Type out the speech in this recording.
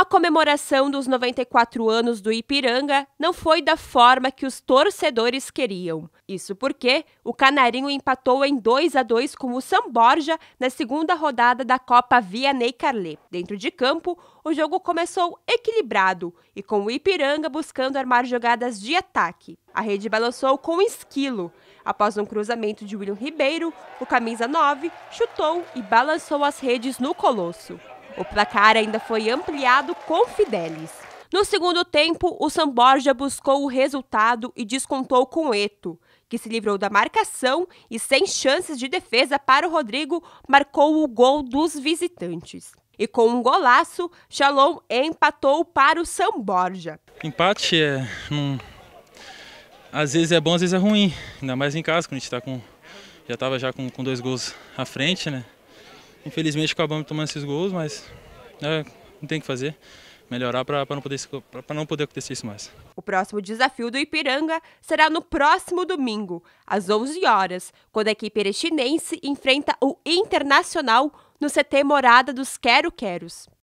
A comemoração dos 94 anos do Ipiranga não foi da forma que os torcedores queriam. Isso porque o Canarinho empatou em 2 a 2 com o Samborja na segunda rodada da Copa Ney Carlet. Dentro de campo, o jogo começou equilibrado e com o Ipiranga buscando armar jogadas de ataque. A rede balançou com um esquilo. Após um cruzamento de William Ribeiro, o camisa 9 chutou e balançou as redes no Colosso. O placar ainda foi ampliado com Fidelis. No segundo tempo, o Samborja buscou o resultado e descontou com Eto, que se livrou da marcação e, sem chances de defesa para o Rodrigo, marcou o gol dos visitantes. E com um golaço, Shalom empatou para o Samborja. Empate é. Hum, às vezes é bom, às vezes é ruim. Ainda mais em casa, quando a gente tá com. Já estava já com, com dois gols à frente, né? Infelizmente acabamos tomando esses gols, mas é, não tem o que fazer. Melhorar para não, poder, não poder acontecer isso mais. O próximo desafio do Ipiranga será no próximo domingo, às 11 horas, quando a equipe erechinense enfrenta o Internacional no CT Morada dos Quero Queros.